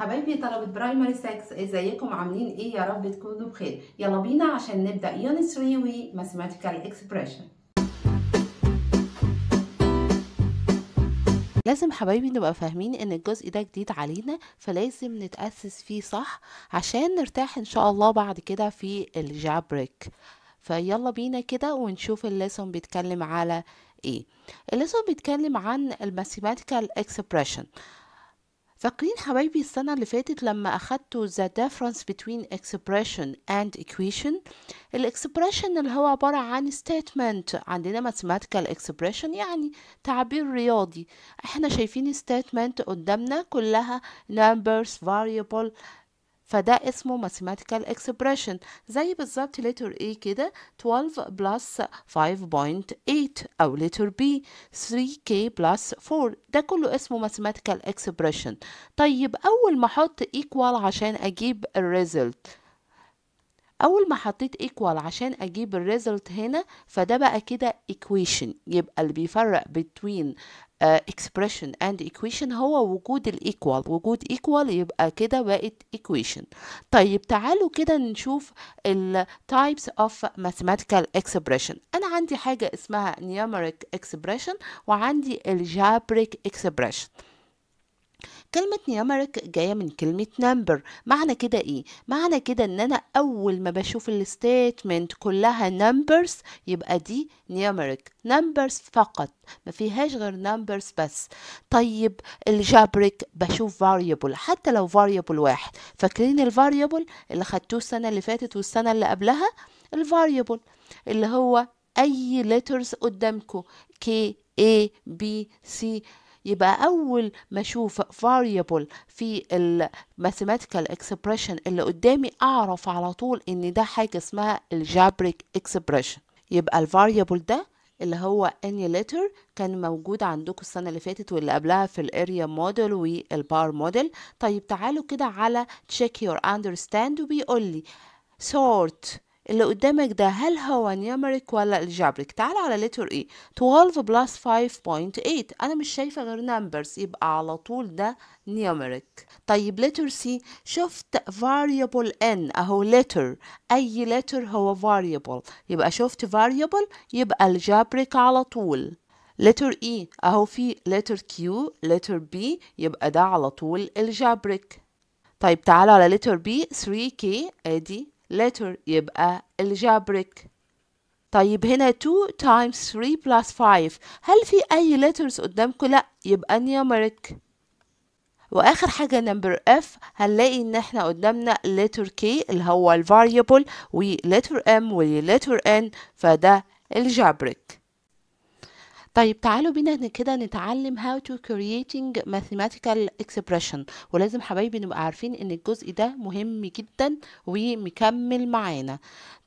حبايبي طلبة برايمري سكس ازيكم عاملين ايه يا رب تكونوا بخير يلا بينا عشان نبدا يونت 3 وي ماثيماتيكال اكسبريشن لازم حبايبي نبقى فاهمين ان الجزء ده جديد علينا فلازم نتأسس فيه صح عشان نرتاح ان شاء الله بعد كده في الجابريك فيلا بينا كده ونشوف الليسون بيتكلم على ايه الليسون بيتكلم عن الماثيماتيكال اكسبريشن فاكرين حبايبي السنة اللي فاتت لما أخدتوا the difference between expression and equation الإكسبريشن اللي هو عبارة عن statement عندنا mathematical expression يعني تعبير رياضي احنا شايفين statement قدامنا كلها numbers variable فده اسمه mathematical expression زي بالظبط letter A كده 12 plus 5.8 أو letter B 3K plus 4 ده كله اسمه mathematical expression طيب أول ما أحط equal عشان أجيب الريزلت اول ما حطيت equal عشان اجيب الريزلت هنا فده بقى كده equation يبقى اللي بيفرق between expression and equation هو وجود الايكوال وجود ايكوال يبقى كده بقت equation طيب تعالوا كده نشوف ال types of mathematical expression انا عندي حاجة اسمها numeric expression وعندي algebraic expression كلمة نيامرك جاية من كلمة نمبر معنى كده ايه؟ معنى كده ان انا اول ما بشوف الستيتمنت كلها نمبرز يبقى دي نيامرك نمبرز فقط ما فيهاش غير نمبرز بس طيب الجابريك بشوف فاريبل حتى لو فاريبل واحد فاكرين الفاريبل اللي خدتوه السنة اللي فاتت والسنة اللي قبلها الفاريبل اللي هو اي letters قدامكم كي A B C يبقى أول ما أشوف variable في mathematical expression اللي قدامي أعرف على طول إن ده حاجة اسمها الجابريك expression يبقى الفاريبل ده اللي هو any letter كان موجود عندكم السنة اللي فاتت واللي قبلها في الاريا موديل والبار موديل طيب تعالوا كده على check your understand وبيقول لي sort اللي قدامك ده هل هو نيوميريك ولا الجبريك تعال على لتر اي 12 بلس 5.8 انا مش شايفه غير نمبرز يبقى على طول ده نيوميريك طيب لتر سي شفت variable n اهو لتر اي لتر هو variable يبقى شفت variable يبقى الجبريك على طول لتر E أهو في لتر Q لتر B يبقى ده على طول الجبريك طيب تعالوا على لتر B 3K أدي letter يبقى algebraic طيب هنا 2 times 3 plus 5 هل في أي letters قدامكم؟ لأ يبقى numeric واخر حاجه نمبر f هنلاقي ان احنا قدامنا letter k اللي هو variable و letter m و letter n فده الجبرك طيب تعالوا بينا كده نتعلم how to creating mathematical expression ولازم حبايبي نبقى عارفين ان الجزء ده مهم جدا ومكمل معانا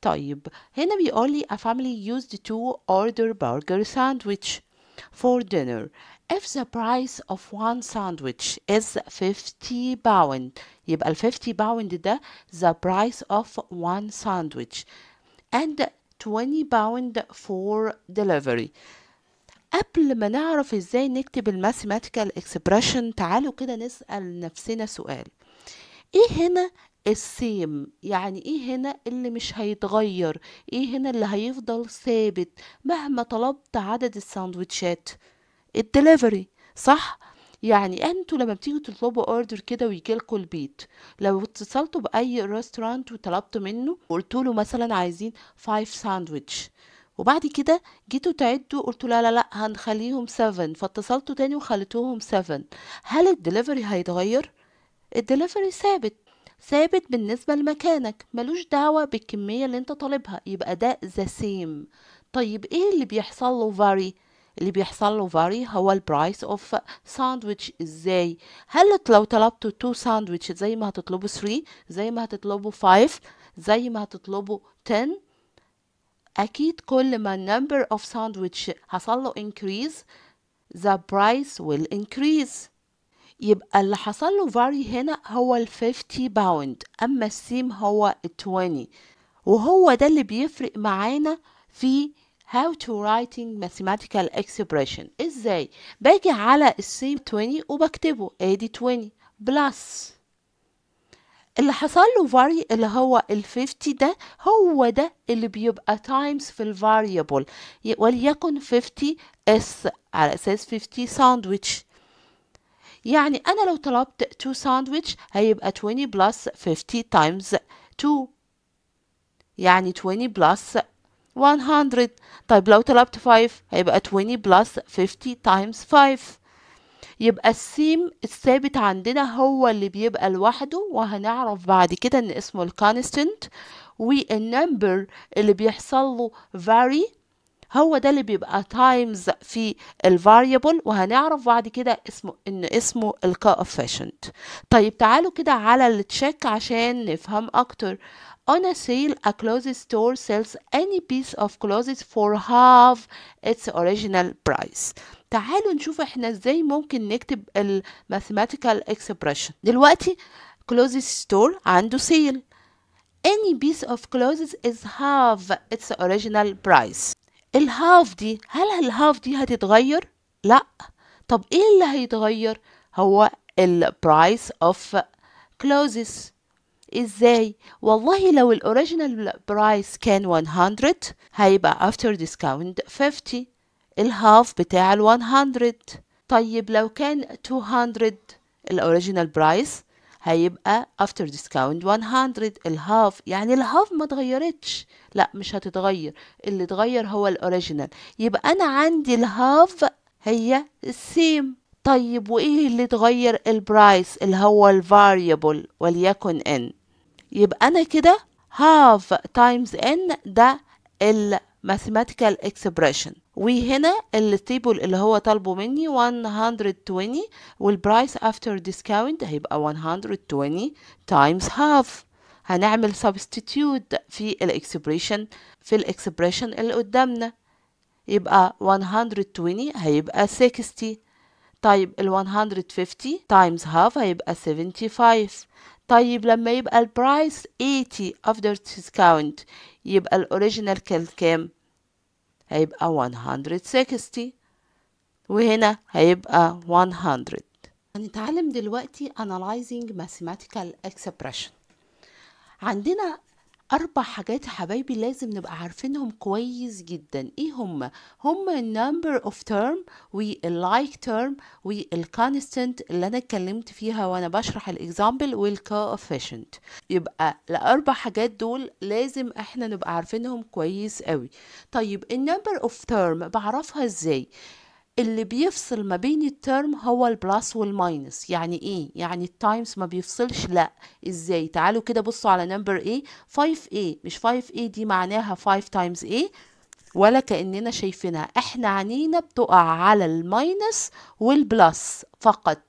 طيب هنا بيقول لي a family used to order burger sandwich for dinner if the price of one sandwich is 50 pound يبقى ال 50 pound ده the price of one sandwich and 20 pound for delivery قبل ما نعرف ازاي نكتب الماثيماتيكال اكسبريشن تعالوا كده نسال نفسنا سؤال ايه هنا السيم يعني ايه هنا اللي مش هيتغير ايه هنا اللي هيفضل ثابت مهما طلبت عدد الساندوتشات الدليفري صح يعني انتوا لما بتيجوا تطلبوا اوردر كده ويجي لكم البيت لو اتصلتوا باي ريستورانت وطلبتوا منه وقلتوا له مثلا عايزين 5 ساندويتش وبعد كده جيتوا تعدوا قلتوا لا لا لا هنخليهم 7 فاتصلتوا تاني وخليتوهم 7 هل الدليفري هيتغير الدليفري ثابت ثابت بالنسبة لمكانك ملوش دعوة بالكمية اللي انت طالبها يبقى ده ذا سيم طيب ايه اللي بيحصل له فاري اللي بيحصل له فاري هو البرايس اوف ساندويتش ازاي هل لو طلبتوا تو ساندويتش زي ما هتطلبوا 3 زي ما هتطلبوا 5 زي ما هتطلبوا 10 أكيد كل ما number of sandwich حصل له increase the price will increase يبقى اللي حصل له vary هنا هو ال 50 pound أما السيم هو ال 20 وهو ده اللي بيفرق معانا في how to writing mathematical expression ازاي باجي على السيم 20 وبكتبه ادي 20 plus اللي حصل له فاري اللي هو ال 50 ده هو ده اللي بيبقى تايمز في الفاريبل وليكن 50 اس على اساس 50 ساندويتش يعني انا لو طلبت 2 ساندويتش هيبقى 20 بلس 50 تايمز 2 يعني 20 بلس 100 طيب لو طلبت 5 هيبقى 20 بلس 50 تايمز 5 يبقى السيم الثابت عندنا هو اللي بيبقى لوحده وهنعرف بعد كده ان اسمه الكونستنت والنمبر اللي بيحصل له vary هو ده اللي بيبقى تايمز في الفاريبل وهنعرف بعد كده اسمه ان اسمه الكوفيشنت طيب تعالوا كده على التشيك عشان نفهم اكتر On a sale, a clothes store sells any piece of clothes for half its original price. تعالوا نشوف احنا ازاي ممكن نكتب ال mathematical expression. دلوقتي clothes store عنده sale. Any piece of clothes is half its original price. الهاف دي هل الهاف دي هتتغير؟ لا. طب ايه اللي هيتغير؟ هو البرايس اوف clothes. ازاي والله لو الاوريجينال برايس كان 100 هيبقى after discount 50 الهاف بتاع ال 100 طيب لو كان 200 الاوريجينال برايس هيبقى after discount 100 الهاف يعني الهاف ما اتغيرتش لا مش هتتغير اللي اتغير هو الاوريجينال يبقى انا عندي الهاف هي السيم طيب وايه اللي اتغير البرايس اللي هو الفاريبل وليكن ان يبقى أنا كده half times n ده ال mathematical expression وهنا التيبل اللي هو طالبه مني 120 والبرايس after discount هيبقى 120 times half هنعمل substitute في الاكسبريشن في الاكسبريشن اللي قدامنا يبقى 120 هيبقى 60 طيب ال 150 times half هيبقى 75 طيب لما يبقى البرايس 80 after discount يبقى الاوريجينال كان كام هيبقى 160 وهنا هيبقى 100 هنتعلم دلوقتي analyzing mathematical expression عندنا أربع حاجات يا حبايبي لازم نبقى عارفينهم كويس جدا إيه هما؟ هما النمبر أوف تيرم واللايك تيرم constant اللي أنا اتكلمت فيها وأنا بشرح الإكزامبل والكوفيشنت يبقى الأربع حاجات دول لازم إحنا نبقى عارفينهم كويس قوي طيب النمبر أوف تيرم بعرفها إزاي؟ اللي بيفصل ما بين الترم هو البلاس والماينس يعني ايه يعني التايمز ما بيفصلش لا ازاي تعالوا كده بصوا على نمبر ايه 5a مش 5a دي معناها 5 تايمز a ولا كاننا شايفينها احنا عينينا بتقع على الماينس والبلاس فقط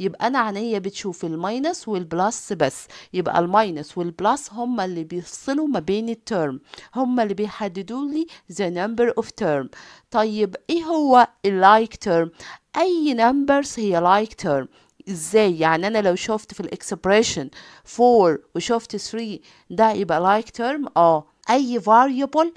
يبقى انا عينيا بتشوف الماينس والبلس بس يبقى الماينس والبلس هما اللي بيفصلوا ما بين الترم هما اللي بيحددوا لي the number of term طيب ايه هو اللايك ترم اي نمبرز هي لايك like ترم ازاي يعني انا لو شفت في الاكسبريشن 4 وشفت 3 ده يبقى لايك like ترم اه اي variable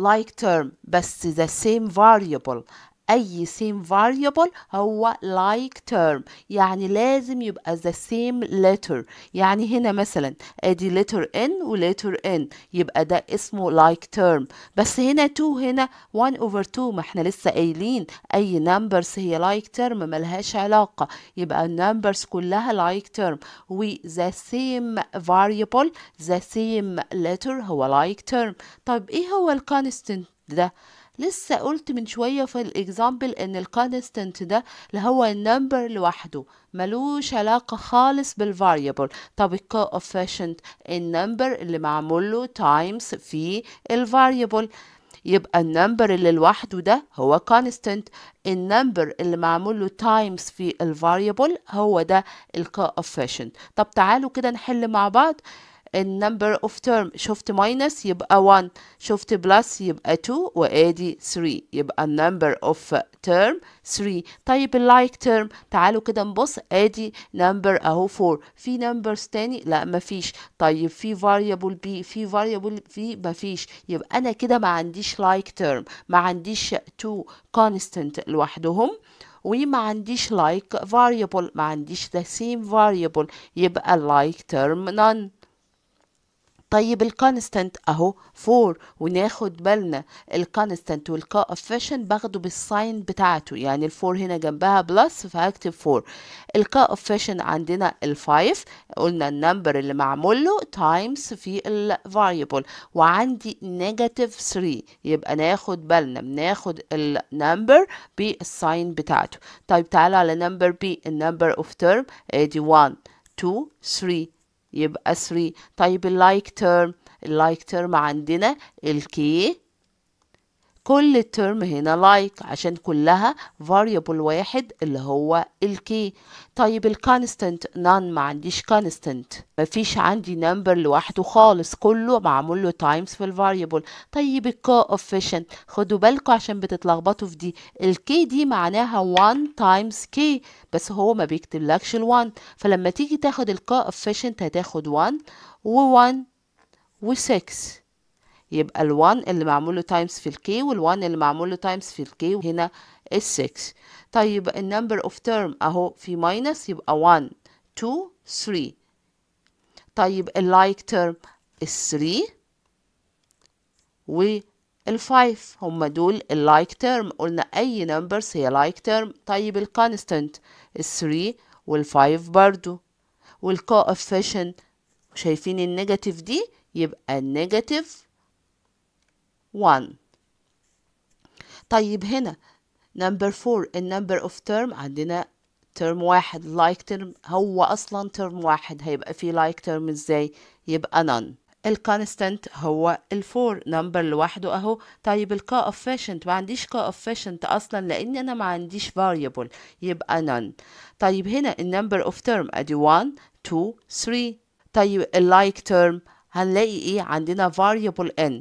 like term بس the same variable اي same variable هو like term يعني لازم يبقى the same letter يعني هنا مثلا ادي letter n و letter n يبقى ده اسمه like term بس هنا 2 هنا 1 over 2 ما احنا لسه قايلين اي numbers هي like term ملهاش علاقة يبقى numbers كلها like term و the same variable the same letter هو like term طب ايه هو constant ده لسه قلت من شوية في الاكزامبل ان الكونستنت ده اللي هو النمبر لوحده ملوش علاقة خالص بالفاريبل طب الكوفيشنت النمبر اللي معمول له تايمز في الفاريبل يبقى النمبر اللي لوحده ده هو كونستنت النمبر اللي معمول له تايمز في الفاريبل هو ده الكوفيشنت طب تعالوا كده نحل مع بعض النمبر اوف تيرم شفت ماينس يبقى 1 شفت بلس يبقى 2 وادي 3 يبقى النمبر اوف تيرم 3 طيب اللايك تيرم تعالوا كده نبص ادي نمبر اهو 4 في نمبرز تاني لا مفيش طيب في فاريبل بي في فاريبل في مفيش يبقى انا كده ما عنديش لايك تيرم ما عنديش 2 كونستنت لوحدهم وما عنديش like variable ما عنديش the same variable يبقى like term none طيب الكونستانت اهو 4 وناخد بالنا الكونستانت والكوفيشنت باخده بالساين بتاعته يعني الفور هنا جنبها بلس فهكتب 4 الكوفيشنت عندنا الفايف قلنا النمبر اللي معمول له تايمز في الفاريبل وعندي نيجاتيف 3 يبقى ناخد بالنا بناخد النمبر بالساين بتاعته طيب تعالى على نمبر بي النمبر اوف تيرم ادي 1 2 3 يبقى 3 طيب اللايك تيرم اللايك تيرم عندنا الكي كل الترم هنا like عشان كلها variable واحد اللي هو الكي طيب الكونستنت نان ما عنديش constant فيش عندي number لوحده خالص كله معمول له times في الفاريبل طيب الكوفيشنت خدوا بالكم عشان بتتلخبطوا في دي الكي دي معناها 1 تايمز k بس هو ما بيكتبلكش ال1 فلما تيجي تاخد الكوفيشنت هتاخد 1 و1 و6 يبقى ال1 اللي معمول له تايمز في الكي وال1 اللي معمول له تايمز في الكي وهنا ال6 طيب النمبر اوف تيرم اهو في ماينس يبقى 1 2 3 طيب اللايك تيرم ال3 وال5 هما دول اللايك تيرم قلنا اي numbers هي لايك تيرم طيب constant ال3 وال5 برضو coefficient شايفين النيجاتيف دي يبقى النيجاتيف 1 طيب هنا number 4 number اوف تيرم عندنا term واحد لايك term هو اصلا term واحد هيبقى فيه لايك term ازاي يبقى none constant هو الفور نمبر لوحده اهو طيب الكوفيشنت ما عنديش كوفيشنت اصلا لان انا ما عنديش variable يبقى none طيب هنا النمبر اوف term ادي 1 2 3 طيب اللايك term هنلاقي ايه عندنا variable n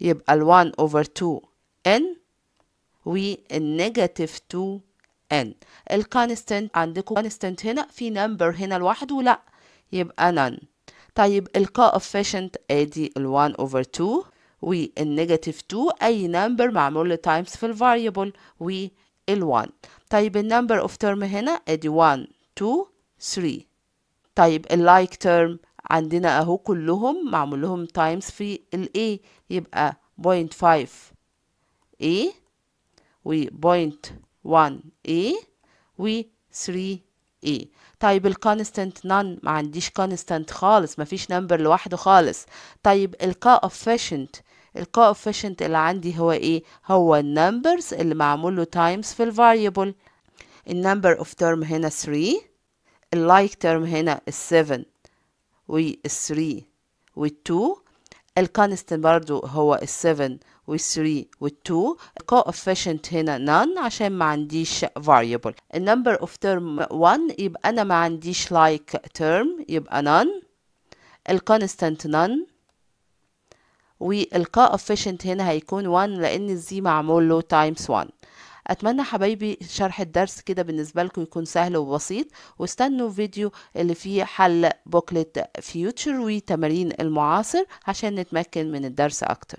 يبقى ال 1 over 2 n negative 2 n constant عندكم constant هنا في number هنا لوحده لا يبقى none طيب coefficient ادي ال 1 over 2 negative 2 اي number معمول له times في variable وال 1 طيب number of term هنا ادي 1 2 3 طيب like term عندنا اهو كلهم معمول لهم تايمز في ال A يبقى 0.5 A و point A و 3 A طيب الكونستانت نان ما عنديش كونستانت خالص ما فيش نمبر لوحده خالص طيب الكوفيشنت الكوفيشنت اللي عندي هو ايه هو النمبرز اللي معمول له تايمز في الفاريبل النمبر اوف تيرم هنا 3 اللايك تيرم هنا 7 والثري والتو الكونستنت برضو هو السفن والثري والتو الكوفيشنت هنا نان عشان ما عنديش فاريبل النمبر اوف term 1 يبقى أنا ما عنديش لايك like term يبقى نان الكونستنت نان والكوفيشنت هنا هيكون 1 لأن الزي معمول له تايمز 1 اتمنى حبايبي شرح الدرس كده بالنسبه لكم يكون سهل وبسيط واستنوا فيديو اللي فيه حل بوكلت فيوتشر وتمارين المعاصر عشان نتمكن من الدرس اكتر